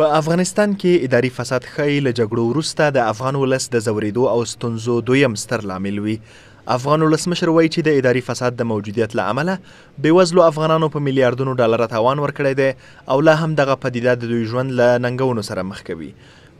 په افغانستان کې اداري فساد خای له جګړو وروسته د افغان ولس د زوریدو او ستونزو دویم ستر لامل وي افغان ولسمشر وایي چې د اداري فساد د موجودیت له امله بېوزلو افغانانو په میلیارډونو ډالره تاوان ورکړی دی او لا هم دغه پدیده د دوی ژوند له ننګونو سره مخ کوي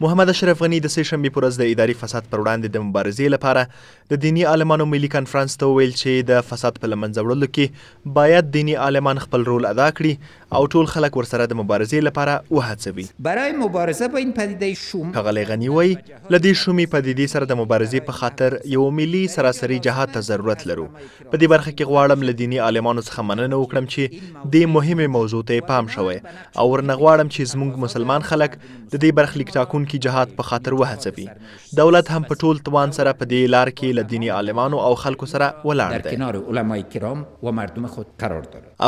محمد اشرف غنی د سه شنبې پر ورځ د اداري فساد پر وړاندې د مبارزې لپاره د دینی عالمانو ملي کانفرنس ته ویل چې د فساد په لمنځه وړلو کې باید دینی عالمان خپل رول ادا کړي او ټول خلک ورسره د مبارزې لپاره وهڅوي برای مبارزه با این پدیده شوم غلی غنی وای لدی شومی پدیدې سره د مبارزې په خاطر یو ملي سراسري جهاد ته ضرورت لرو په دې برخه کې غواړم له دینی عالمانو څخه مننه وکړم چې دې مهمه موضوع ته پام شوی او ورنغواړم چې زموږ مسلمان خلک د دې برخلیک ټاکون راتلونکي جهاد په خاطر وهڅوي دولت هم په ټول توان سره په دې لار کې له دینی عالمانو او خلکو سره ولاړ دی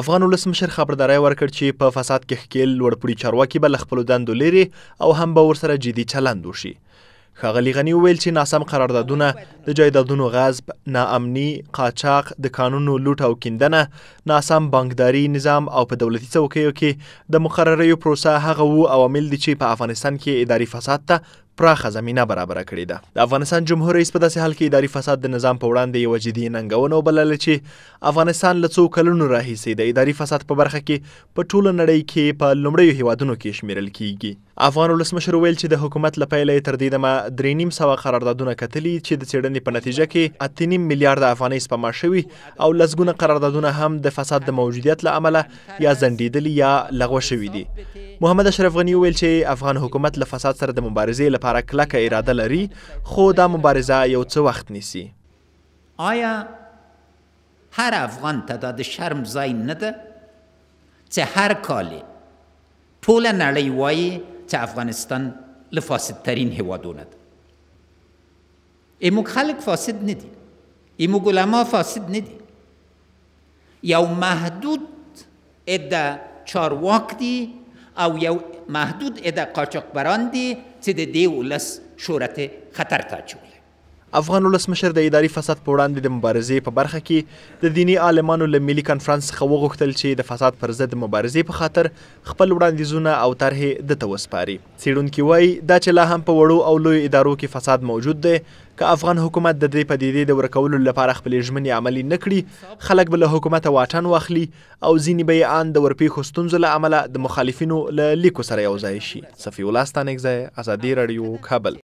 افغان ولسمشر خبرداري ورکړ چې په فساد کې ښکیل لوړپوړي چارواکي به له خپلو دندو لرې او هم به ورسره جدي چلند وشي خغلی غنی ویل چې ناسم قراردادونه د جایدادونو غصب ناامنی قاچاق د قانونو لوټ او کیندنه ناسم بانکداري نظام او په دولتي څوکیو کې د مقرریو پروسه هغه وو عوامل دي چې په افغانستان کې اداري فساد ته پراخه زمینه برابره کړې ده د افغانستان جمهور رئیس په داسې حال کې اداري فساد د نظام په وړاندې یوه جدي ننګونه وبلله چې افغانستان له څو کلونو راهیسې د اداري فساد په برخه کې په ټوله نړۍ کې په لومړیو هیوادونو کې شمیرل کیږي افغان ولسمشر ویل چې د حکومت له پیله تر دې دمه درې نیم سوه قراردادونه کتلي چې د څېړنې په نتیجه کې اته نیم میلیارده افغانۍ سپما شوي او لسګونه قراردادونه هم د فساد د موجودیت له امله یا ځنډېدلي یا لغوه شوي دي محمد اشرف غني ویل چې افغان حکومت له فساد سره د مبارزې لپاره کلکه اراده لري خو دا مبارزه یو څه وخت نیسي آیا هر افغان ته دا د شرم ځای نه ده چې هر کال ټوله نړۍ وایي چې افغانستان له فاسدترین هیوادونه ده اموږ خلک فاسد نه دي اموږ علما فاسد نه دي یو محدود عده چارواک دي او یا محدود اده قاچاق براندی چې د دې ولس شورت خطر ته افغان ولسمشر د اداري فساد په وړاندې د مبارزې په برخه کې د دینی عالمانو له ملي کانفرنس څخه وغوښتل چې د فساد پر ضد مبارزې په خاطر خپل وړاندیزونه او طرحې دته وسپاري څېړونکي وایي دا چې لا هم په وړو او لویو ادارو کې فساد موجود دی که افغان حکومت د دې پدیدې د ورکولو لپاره خپل ژمنې عملی نکړي خلک به له حکومت واټن واخلي او ځینې به یې ان د ورپېښو ستونزو له امله د مخالفینو له لیکو سره یوځای شي صفی الله ستانکزی ازادي راډیو کابل